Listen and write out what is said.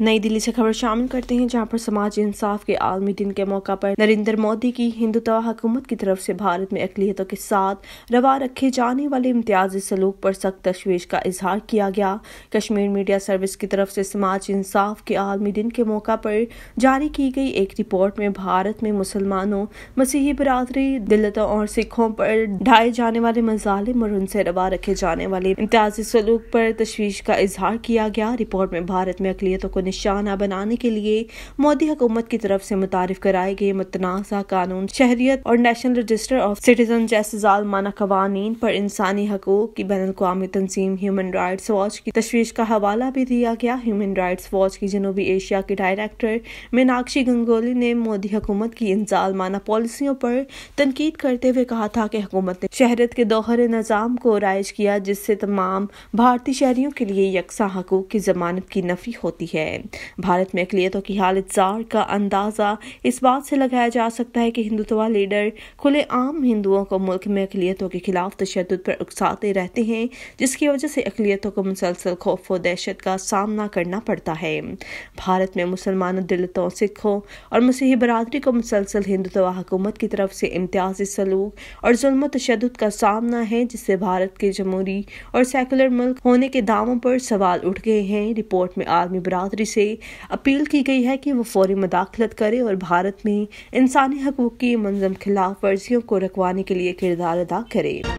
नई दिल्ली से खबर शामिल करते हैं जहां पर समाज इंसाफ के आलमी दिन के मौका पर नरेंद्र मोदी की हिंदुत्व हुकूमत की तरफ से भारत में अकलीतों के साथ रवा रखे जाने वाले इम्तियाज सलूक पर सख्त तशवीश का इजहार किया गया कश्मीर मीडिया सर्विस की तरफ से समाज इंसाफ के आलमी दिन के मौका पर जारी की गई एक रिपोर्ट में भारत में मुसलमानों मसीही बरदरी दिल्लतों और सिखों पर ढाए जाने वाले मजालिम और उनसे रवा रखे जाने वाले इम्तियाज सलूक पर तशवीश का इजहार किया गया रिपोर्ट में भारत में अकलीतों को निशाना बनाने के लिए मोदी हुकूमत की तरफ से मुतारफ कराए गए मतनाजा कानून शहरीत और नेशनल रजिस्टर ऑफ सिटीजन जैसे जालमाना कवानीन पर इंसानी हकूक की बैन अवी तनजीम ह्यूमन राइट्स वॉच की तशवीश का हवाला भी दिया गया ह्यूमन राइट्स वॉच की जनूबी एशिया के डायरेक्टर मीनाक्षी गंगोली ने मोदी हुकूमत की इन जालमाना पॉलिसियों पर तनकीद करते हुए कहा था कि हुकूमत ने शहरत के दोहरे निज़ाम को राइज किया जिससे तमाम भारतीय शहरियों के लिए यकसा हकूक की जमानत की नफी होती है भारत में अकलीतों की हालत जार का अंदाज़ा इस बात से लगाया जा सकता है कि हिंदुत्व लीडर खुले आम हिंदुओं को मुल्क में अकलीतों के खिलाफ तशद पर उकसाते रहते हैं जिसकी वजह से अकलीतों को मुसलसल खौफ व दहशत का सामना करना पड़ता है भारत में मुसलमान दलितों सिखों और मसीही बरदरी को मुसलसल हिंदुत्व हुकूमत की तरफ से इम्तियाजी सलूक और जुल्म तशद का सामना है जिससे भारत के जमहूरी और सेकुलर मुल्क होने के दामों पर सवाल उठ गए हैं रिपोर्ट में आर्मी बरदरी से अपील की गई है कि वो फौरी मदाखलत करे और भारत में इंसानी हकूक़ की मंजम खिलाफ वर्जियों को रखवाने के लिए किरदार अदा करे